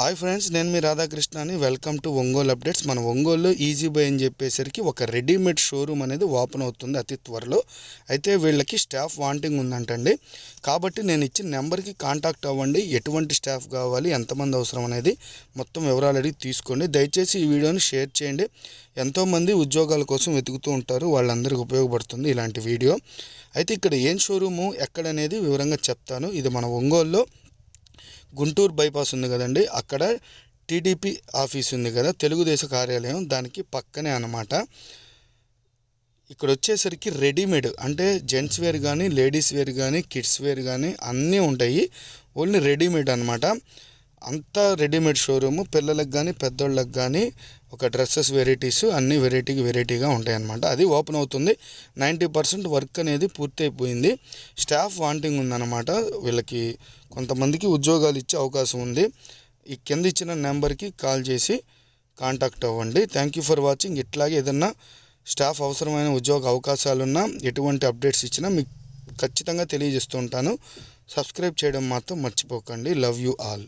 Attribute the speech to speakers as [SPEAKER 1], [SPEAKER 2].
[SPEAKER 1] hi friends నేను మీ రాధాకృష్ణని వెల్కమ్ టు ఒంగోలు అప్డేట్స్ మన ఒంగోలు ఈజీ బై అని చెప్పేసరికి ఒక రెడీమేడ్ షోరూమ్ అనేది ఓపెన్ అవుతుంది అతి త్వరలో అయితే వీళ్ళకి స్టాఫ్ వాంటింగ్ ఉందంటండి కాబట్టి నేను ఇచ్చిన నెంబర్కి కాంటాక్ట్ అవ్వండి ఎటువంటి స్టాఫ్ కావాలి ఎంతమంది అవసరం అనేది మొత్తం వివరాలు అడిగి తీసుకోండి దయచేసి ఈ వీడియోని షేర్ చేయండి ఎంతోమంది ఉద్యోగాల కోసం వెతుకుతూ ఉంటారు వాళ్ళందరికీ ఉపయోగపడుతుంది ఇలాంటి వీడియో అయితే ఇక్కడ ఏం షోరూము ఎక్కడనేది వివరంగా చెప్తాను ఇది మన ఒంగోలులో గుంటూరు బైపాస్ ఉంది కదండి అక్కడ టీడీపీ ఆఫీస్ ఉంది కదా తెలుగుదేశ కార్యాలయం దానికి పక్కనే అన్నమాట ఇక్కడ వచ్చేసరికి రెడీమేడ్ అంటే జెంట్స్ వేర్ కానీ లేడీస్ వేర్ కానీ కిడ్స్ వేర్ కానీ అన్నీ ఉంటాయి ఓన్లీ రెడీమేడ్ అనమాట అంతా రెడీమేడ్ షోరూము పిల్లలకు కానీ పెద్దోళ్ళకి కానీ ఒక డ్రెస్సెస్ వెరైటీస్ అన్ని వెరైటీకి వెరైటీగా ఉంటాయి అన్నమాట అది ఓపెన్ అవుతుంది నైంటీ పర్సెంట్ వర్క్ అనేది పూర్తయిపోయింది స్టాఫ్ వాంటింగ్ ఉందన్నమాట వీళ్ళకి కొంతమందికి ఉద్యోగాలు ఇచ్చే అవకాశం ఉంది ఈ కింద ఇచ్చిన నెంబర్కి కాల్ చేసి కాంటాక్ట్ అవ్వండి థ్యాంక్ యూ ఫర్ వాచింగ్ ఇట్లాగే ఏదన్నా స్టాఫ్ అవసరమైన ఉద్యోగ అవకాశాలున్నా ఎటువంటి అప్డేట్స్ ఇచ్చినా మీకు ఖచ్చితంగా తెలియజేస్తూ ఉంటాను సబ్స్క్రైబ్ చేయడం మాత్రం మర్చిపోకండి లవ్ యూ ఆల్